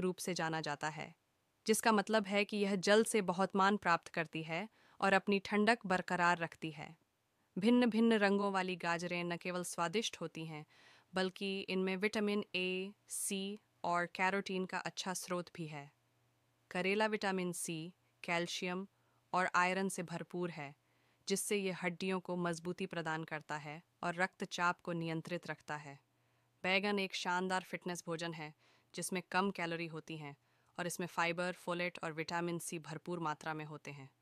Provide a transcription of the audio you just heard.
रूप से जाना जाता है जिसका मतलब है कि यह जल से बहुत मान प्राप्त करती है और अपनी ठंडक बरकरार रखती है भिन्न भिन्न रंगों वाली गाजरें न केवल स्वादिष्ट होती हैं बल्कि इनमें विटामिन ए सी और कैरोटीन का अच्छा स्रोत भी है करेला विटामिन सी कैल्शियम और आयरन से भरपूर है जिससे यह हड्डियों को मजबूती प्रदान करता है और रक्तचाप को नियंत्रित रखता है बैगन एक शानदार फिटनेस भोजन है जिसमें कम कैलोरी होती हैं और इसमें फाइबर फोलेट और विटामिन सी भरपूर मात्रा में होते हैं